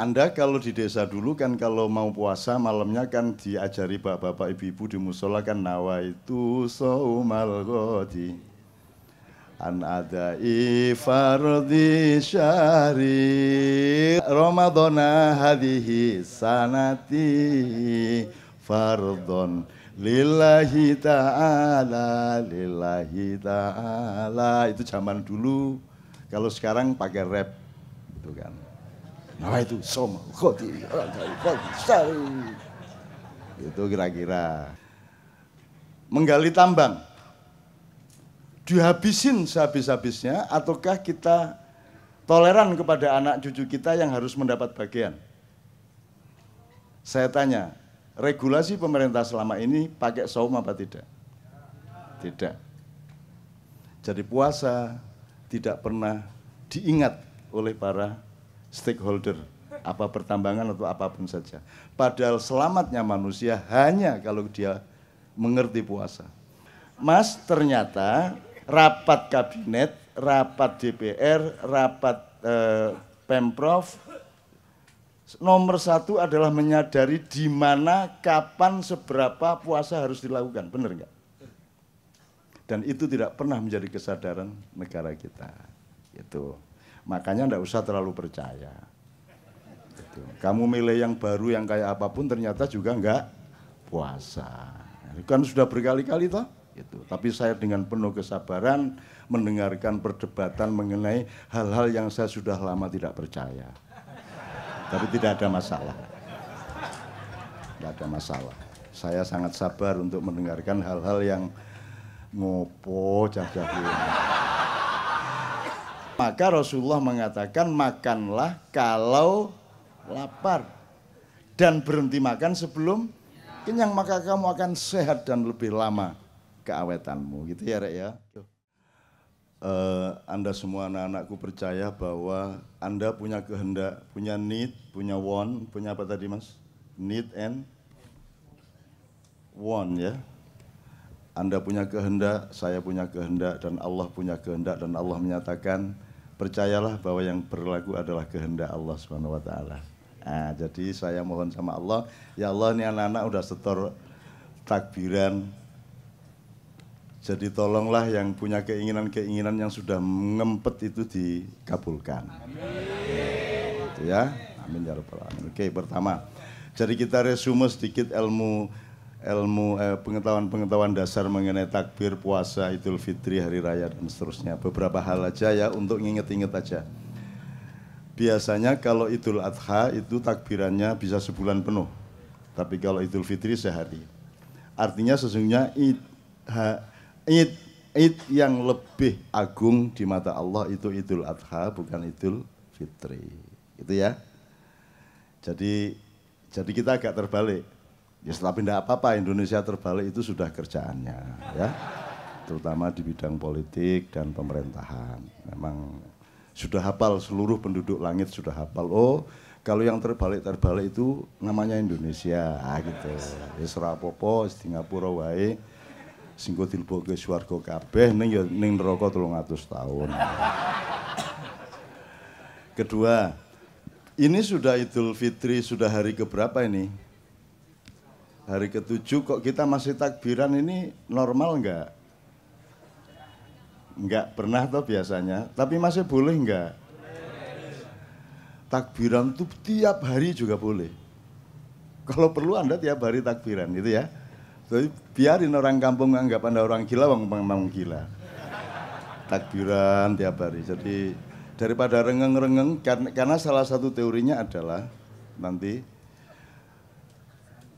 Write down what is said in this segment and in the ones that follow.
Anda kalau di desa dulu kan kalau mau puasa malamnya kan diajari bapak-bapak ibu-ibu di musola kan nawa itu saumal ghadi an ada ifardi syari ramadana hadhihi sanati fardon lillahi ta'ala lillahi ta'ala itu zaman dulu kalau sekarang pakai rap itu kan Nah itu soma khoti khoti Itu kira-kira. Menggali tambang. Dihabisin sehabis-habisnya ataukah kita toleran kepada anak cucu kita yang harus mendapat bagian? Saya tanya, regulasi pemerintah selama ini pakai saum apa tidak? Tidak. Jadi puasa tidak pernah diingat oleh para stakeholder, apa pertambangan atau apapun saja. Padahal selamatnya manusia hanya kalau dia mengerti puasa. Mas, ternyata rapat kabinet, rapat DPR, rapat eh, Pemprov, nomor satu adalah menyadari di mana, kapan, seberapa puasa harus dilakukan. Benar nggak? Dan itu tidak pernah menjadi kesadaran negara kita. Itu. Makanya tidak usah terlalu percaya. Gitu. Kamu milih yang baru yang kayak apapun ternyata juga nggak puasa. Kan sudah berkali-kali toh. Gitu. Tapi saya dengan penuh kesabaran mendengarkan perdebatan mengenai hal-hal yang saya sudah lama tidak percaya. Tapi tidak ada masalah. Tidak ada masalah. Saya sangat sabar untuk mendengarkan hal-hal yang ngopo cah-cah maka Rasulullah mengatakan makanlah kalau lapar dan berhenti makan sebelum kenyang maka kamu akan sehat dan lebih lama keawetanmu gitu ya Rek ya. Uh, anda semua anak-anakku percaya bahwa Anda punya kehendak, punya need, punya want, punya apa tadi Mas? Need and want ya. Anda punya kehendak, saya punya kehendak, dan Allah punya kehendak, dan Allah menyatakan, percayalah bahwa yang berlaku adalah kehendak Allah Subhanahu wa taala. Nah, jadi saya mohon sama Allah, ya Allah ini anak-anak udah setor takbiran. Jadi tolonglah yang punya keinginan-keinginan yang sudah ngempet itu dikabulkan. Amin. Gitu ya. Amin ya rabbal alamin. Oke, pertama. Jadi kita resume sedikit ilmu ilmu eh, pengetahuan-pengetahuan dasar mengenai takbir, puasa, Idul Fitri, hari raya dan seterusnya. Beberapa hal aja ya untuk nginget-inget aja. Biasanya kalau Idul Adha itu takbirannya bisa sebulan penuh. Tapi kalau Idul Fitri sehari. Artinya sesungguhnya id, ha, id, id yang lebih agung di mata Allah itu Idul Adha bukan Idul Fitri. Itu ya. Jadi jadi kita agak terbalik Ya setelah pindah apa-apa, Indonesia terbalik itu sudah kerjaannya ya. Terutama di bidang politik dan pemerintahan. Memang sudah hafal seluruh penduduk langit sudah hafal. Oh, kalau yang terbalik-terbalik itu namanya Indonesia ah, gitu. Ya serapopo Singapura wae singgo ke suargo kabeh ning ya ning neraka 300 tahun. Kedua, ini sudah Idul Fitri, sudah hari keberapa ini? hari ketujuh kok kita masih takbiran ini normal enggak? Enggak pernah toh biasanya, tapi masih boleh enggak? Takbiran tuh tiap hari juga boleh. Kalau perlu Anda tiap hari takbiran gitu ya. Jadi biarin orang kampung anggap Anda orang gila, bang memang gila. Takbiran tiap hari. Jadi daripada rengeng-rengeng karena salah satu teorinya adalah nanti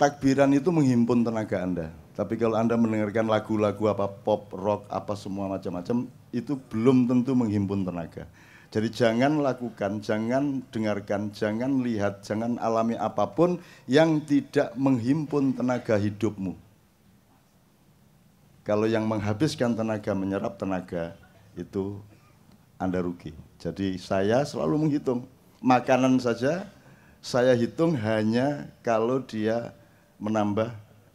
takbiran itu menghimpun tenaga Anda. Tapi kalau Anda mendengarkan lagu-lagu apa pop, rock, apa semua macam-macam, itu belum tentu menghimpun tenaga. Jadi jangan lakukan, jangan dengarkan, jangan lihat, jangan alami apapun yang tidak menghimpun tenaga hidupmu. Kalau yang menghabiskan tenaga, menyerap tenaga, itu Anda rugi. Jadi saya selalu menghitung. Makanan saja saya hitung hanya kalau dia menambah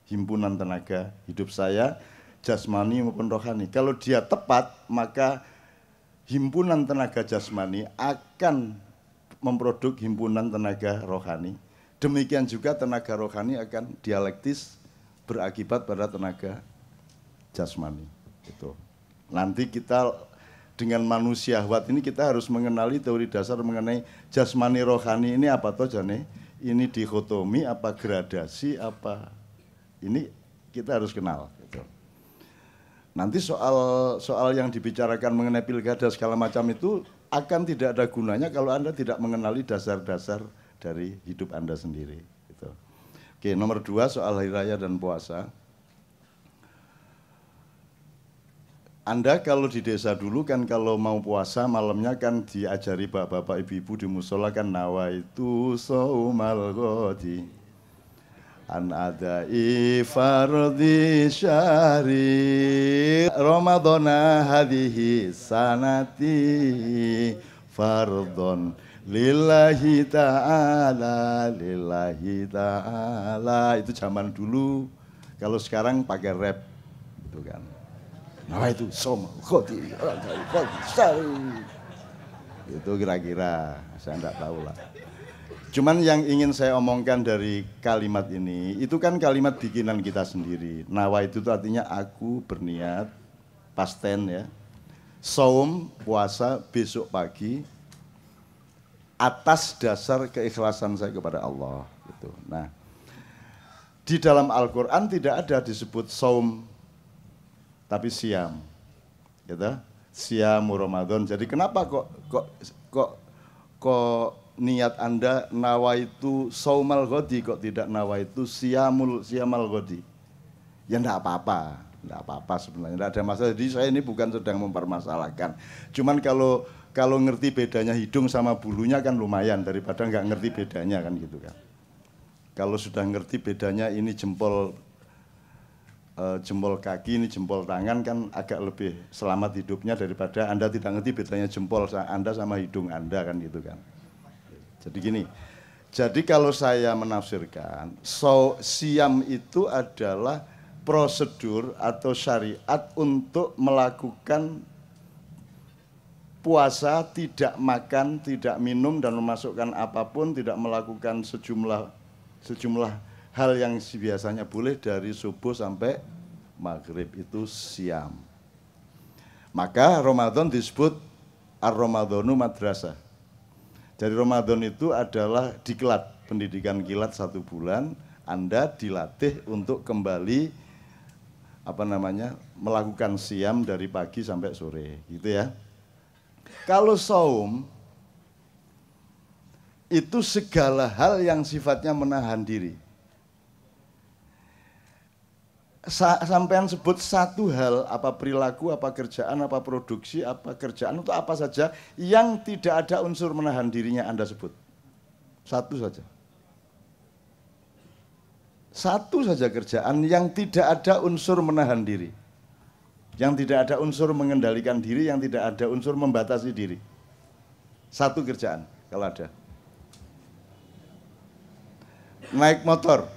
himpunan tenaga hidup saya jasmani maupun rohani. Kalau dia tepat maka himpunan tenaga jasmani akan memproduk himpunan tenaga rohani. Demikian juga tenaga rohani akan dialektis berakibat pada tenaga jasmani. Itu. Nanti kita dengan manusia ini kita harus mengenali teori dasar mengenai jasmani rohani ini apa toh jane ini dikotomi apa gradasi apa ini kita harus kenal gitu. Nanti soal soal yang dibicarakan mengenai pilkada segala macam itu akan tidak ada gunanya kalau Anda tidak mengenali dasar-dasar dari hidup Anda sendiri gitu. Oke, nomor dua soal hari raya dan puasa. Anda kalau di desa dulu kan kalau mau puasa malamnya kan diajari bapak-bapak ibu-ibu di musola kan nawa itu saumal ghadi an ada ifardi syari ramadana hadhihi sanati fardon lillahi ta'ala lillahi ta'ala itu zaman dulu kalau sekarang pakai rap itu kan Nah itu soma khoti khoti sari. Itu kira-kira saya enggak tahu lah. Cuman yang ingin saya omongkan dari kalimat ini, itu kan kalimat bikinan kita sendiri. Nawa itu tuh artinya aku berniat, pasten ya. Saum, puasa, besok pagi, atas dasar keikhlasan saya kepada Allah. Gitu. Nah, di dalam Al-Quran tidak ada disebut saum tapi siam. Gitu. siam Ramadan. Jadi kenapa kok kok kok kok niat Anda nawaitu saumal ghadi kok tidak itu siamul siamal ghadi? Ya enggak apa-apa. Enggak apa-apa sebenarnya. Enggak ada masalah. Jadi saya ini bukan sedang mempermasalahkan. Cuman kalau kalau ngerti bedanya hidung sama bulunya kan lumayan daripada nggak ngerti bedanya kan gitu kan. Kalau sudah ngerti bedanya ini jempol Eh, jempol kaki ini jempol tangan kan agak lebih selamat hidupnya daripada Anda tidak ngerti bedanya jempol Anda sama hidung Anda kan gitu kan. Jadi gini, jadi kalau saya menafsirkan, so, siam itu adalah prosedur atau syariat untuk melakukan puasa tidak makan, tidak minum dan memasukkan apapun, tidak melakukan sejumlah sejumlah hal yang biasanya boleh dari subuh sampai maghrib itu siam. Maka Ramadan disebut Ar-Ramadhanu Madrasah. Jadi Ramadan itu adalah diklat, pendidikan kilat satu bulan, Anda dilatih untuk kembali apa namanya melakukan siam dari pagi sampai sore gitu ya. Kalau saum itu segala hal yang sifatnya menahan diri sampean sebut satu hal apa perilaku apa kerjaan apa produksi apa kerjaan untuk apa saja yang tidak ada unsur menahan dirinya anda sebut satu saja satu saja kerjaan yang tidak ada unsur menahan diri yang tidak ada unsur mengendalikan diri yang tidak ada unsur membatasi diri satu kerjaan kalau ada naik motor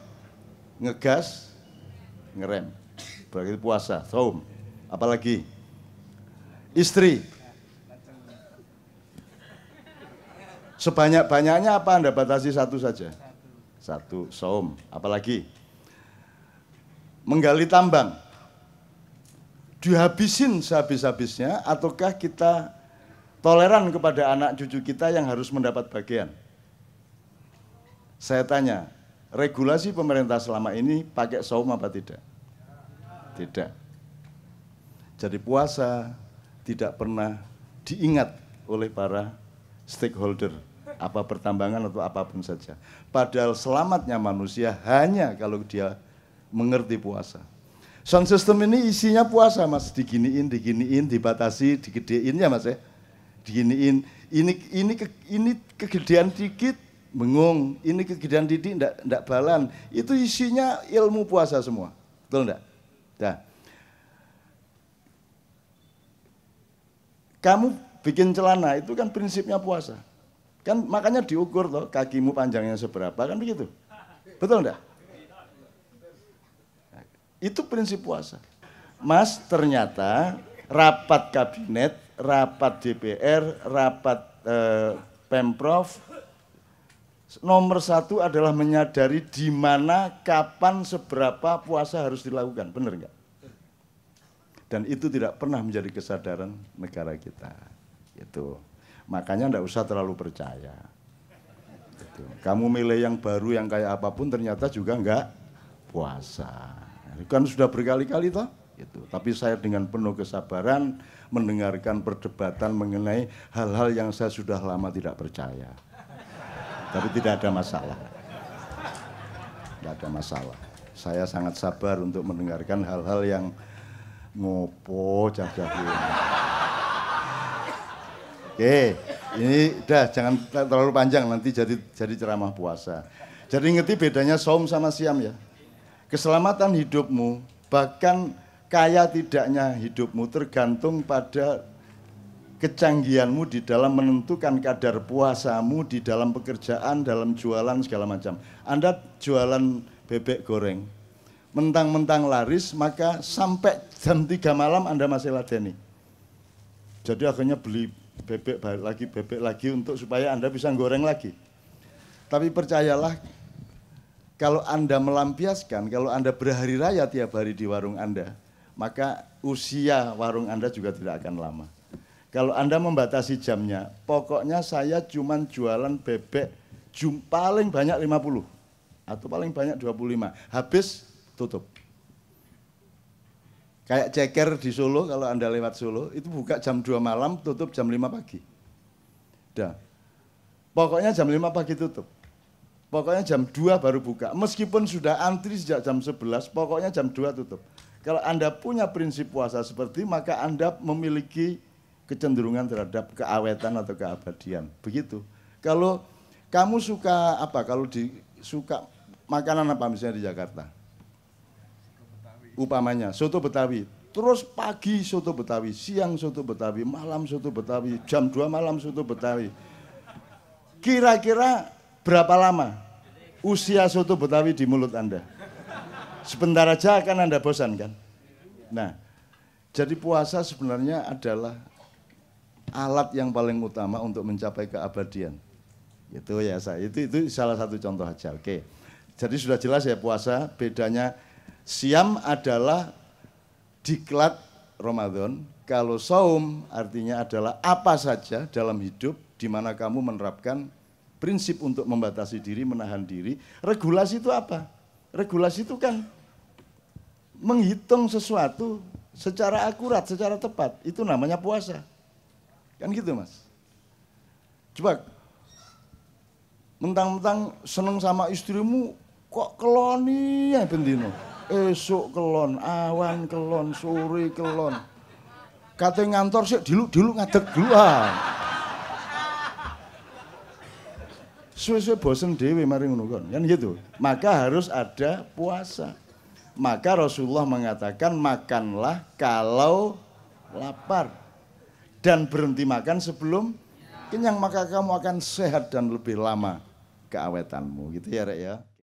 ngegas ngerem. Berarti puasa, saum. Apalagi istri. Sebanyak-banyaknya apa Anda batasi satu saja? Satu, saum. Apalagi menggali tambang. Dihabisin sehabis-habisnya ataukah kita toleran kepada anak cucu kita yang harus mendapat bagian? Saya tanya, regulasi pemerintah selama ini pakai saum apa tidak? Tidak. Jadi puasa tidak pernah diingat oleh para stakeholder apa pertambangan atau apapun saja. Padahal selamatnya manusia hanya kalau dia mengerti puasa. Sound system ini isinya puasa mas, diginiin, diginiin, dibatasi, digedein ya mas ya, diginiin. Ini ini ke, ini kegedean dikit, Bengung, ini kegedean Didi enggak, enggak balan. Itu isinya ilmu puasa semua. Betul enggak? Nah. Kamu bikin celana itu kan prinsipnya puasa. Kan makanya diukur loh kakimu panjangnya seberapa kan begitu. Betul ndak? itu prinsip puasa. Mas ternyata rapat kabinet, rapat DPR, rapat eh, Pemprov, nomor satu adalah menyadari di mana, kapan, seberapa puasa harus dilakukan. Benar nggak? Dan itu tidak pernah menjadi kesadaran negara kita. Itu. Makanya tidak usah terlalu percaya. Itu. Kamu milih yang baru, yang kayak apapun ternyata juga enggak puasa. Kan sudah berkali-kali toh. Itu. Tapi saya dengan penuh kesabaran mendengarkan perdebatan mengenai hal-hal yang saya sudah lama tidak percaya tapi tidak ada masalah. Tidak ada masalah. Saya sangat sabar untuk mendengarkan hal-hal yang ngopo cah-cah Oke, ini udah jangan terlalu panjang nanti jadi jadi ceramah puasa. Jadi ngerti bedanya som sama siam ya. Keselamatan hidupmu bahkan kaya tidaknya hidupmu tergantung pada kecanggihanmu di dalam menentukan kadar puasamu di dalam pekerjaan, dalam jualan segala macam. Anda jualan bebek goreng, mentang-mentang laris maka sampai jam 3 malam Anda masih ladeni. Jadi akhirnya beli bebek lagi, bebek lagi untuk supaya Anda bisa goreng lagi. Tapi percayalah kalau Anda melampiaskan, kalau Anda berhari raya tiap hari di warung Anda, maka usia warung Anda juga tidak akan lama. Kalau Anda membatasi jamnya, pokoknya saya cuma jualan bebek jum, paling banyak 50 atau paling banyak 25. Habis tutup. Kayak ceker di Solo kalau Anda lewat Solo, itu buka jam 2 malam, tutup jam 5 pagi. Dah. Pokoknya jam 5 pagi tutup. Pokoknya jam 2 baru buka. Meskipun sudah antri sejak jam 11, pokoknya jam 2 tutup. Kalau Anda punya prinsip puasa seperti maka Anda memiliki kecenderungan terhadap keawetan atau keabadian. Begitu. Kalau kamu suka apa? Kalau di suka makanan apa misalnya di Jakarta? Upamanya soto Betawi. Terus pagi soto Betawi, siang soto Betawi, malam soto Betawi, jam 2 malam soto Betawi. Kira-kira berapa lama usia soto Betawi di mulut Anda? Sebentar aja akan Anda bosan kan? Nah, jadi puasa sebenarnya adalah alat yang paling utama untuk mencapai keabadian. Itu ya saya itu itu salah satu contoh aja. Oke. Jadi sudah jelas ya puasa bedanya siam adalah diklat Ramadan, kalau saum artinya adalah apa saja dalam hidup di mana kamu menerapkan prinsip untuk membatasi diri, menahan diri. Regulasi itu apa? Regulasi itu kan menghitung sesuatu secara akurat, secara tepat. Itu namanya puasa. Kan gitu mas. Coba, mentang-mentang seneng sama istrimu, kok keloni ya bendino? Esok kelon, awan kelon, sore kelon. Kata ngantor sih diluk-diluk ngadeg dulu ah. Suwe-suwe bosen dewe mari ngunukon. Kan gitu. Maka harus ada puasa. Maka Rasulullah mengatakan makanlah kalau lapar dan berhenti makan sebelum kenyang maka kamu akan sehat dan lebih lama keawetanmu gitu ya rek ya